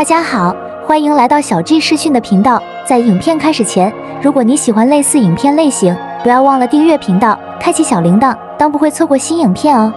大家好，欢迎来到小 G 视讯的频道。在影片开始前，如果你喜欢类似影片类型，不要忘了订阅频道，开启小铃铛，当不会错过新影片哦。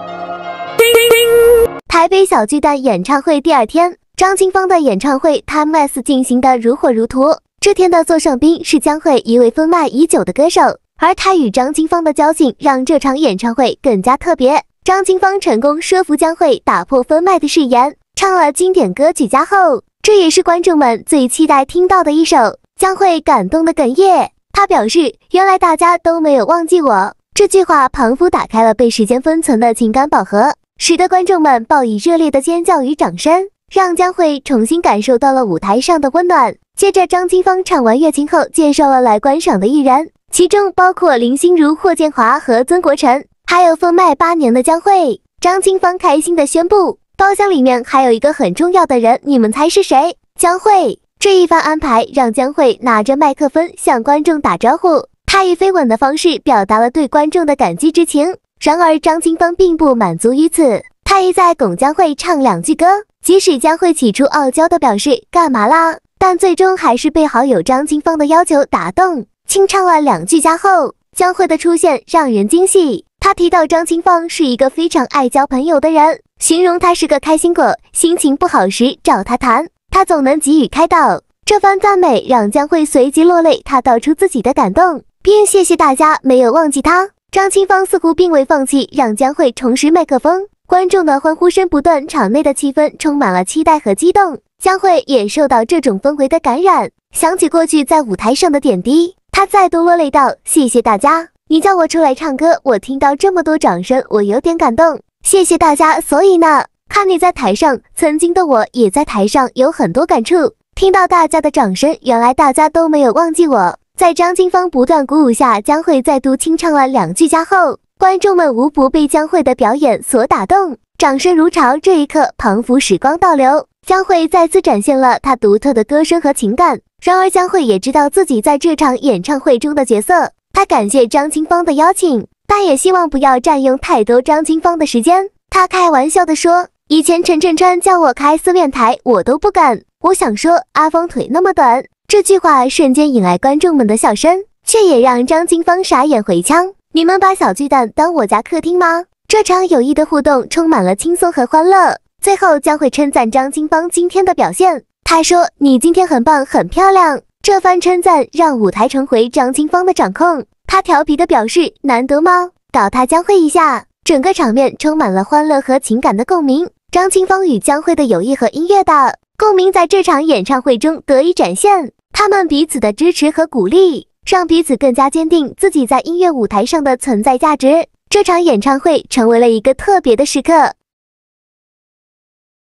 台北小巨蛋演唱会第二天，张清芳的演唱会 Time S 进行的如火如荼。这天的座上宾是将会一位风脉已久的歌手，而他与张清芳的交情让这场演唱会更加特别。张清芳成功说服将会打破风脉的誓言，唱了经典歌曲家后。这也是观众们最期待听到的一首，将会感动的哽咽。他表示，原来大家都没有忘记我这句话，仿佛打开了被时间封存的情感宝盒，使得观众们报以热烈的尖叫与掌声，让将会重新感受到了舞台上的温暖。接着，张清芳唱完《乐琴》后，介绍了来观赏的艺人，其中包括林心如、霍建华和曾国城，还有封麦八年的将会。张清芳开心地宣布。包厢里面还有一个很重要的人，你们猜是谁？江慧。这一番安排让江慧拿着麦克风向观众打招呼，她以飞吻的方式表达了对观众的感激之情。然而张清芳并不满足于此，他一再拱江慧唱两句歌。即使江慧起初傲娇的表示干嘛啦，但最终还是被好友张清芳的要求打动，清唱了两句。加后，江慧的出现让人惊喜。他提到张清芳是一个非常爱交朋友的人。形容他是个开心果，心情不好时找他谈，他总能给予开导。这番赞美让姜慧随即落泪，他道出自己的感动，并谢谢大家没有忘记他。张清芳似乎并未放弃，让姜慧重拾麦克风。观众的欢呼声不断，场内的气氛充满了期待和激动。姜慧也受到这种氛围的感染，想起过去在舞台上的点滴，他再度落泪道：“谢谢大家，你叫我出来唱歌，我听到这么多掌声，我有点感动。”谢谢大家。所以呢，看你在台上，曾经的我也在台上，有很多感触。听到大家的掌声，原来大家都没有忘记我。在张清芳不断鼓舞下，江蕙再度清唱了两句加后，观众们无不被江蕙的表演所打动，掌声如潮。这一刻，仿佛时光倒流，江蕙再次展现了她独特的歌声和情感。然而，江蕙也知道自己在这场演唱会中的角色。她感谢张清芳的邀请。但也希望不要占用太多张金芳的时间，他开玩笑地说：“以前陈振川叫我开四面台，我都不敢。”我想说，阿芳腿那么短，这句话瞬间引来观众们的笑声，却也让张金芳傻眼回腔：“你们把小巨蛋当我家客厅吗？”这场友谊的互动充满了轻松和欢乐，最后将会称赞张金芳今天的表现。他说：“你今天很棒，很漂亮。”这番称赞让舞台重回张金芳的掌控。他调皮的表示：“难得吗？搞他江会一下。”整个场面充满了欢乐和情感的共鸣。张清芳与江辉的友谊和音乐的共鸣，在这场演唱会中得以展现。他们彼此的支持和鼓励，让彼此更加坚定自己在音乐舞台上的存在价值。这场演唱会成为了一个特别的时刻。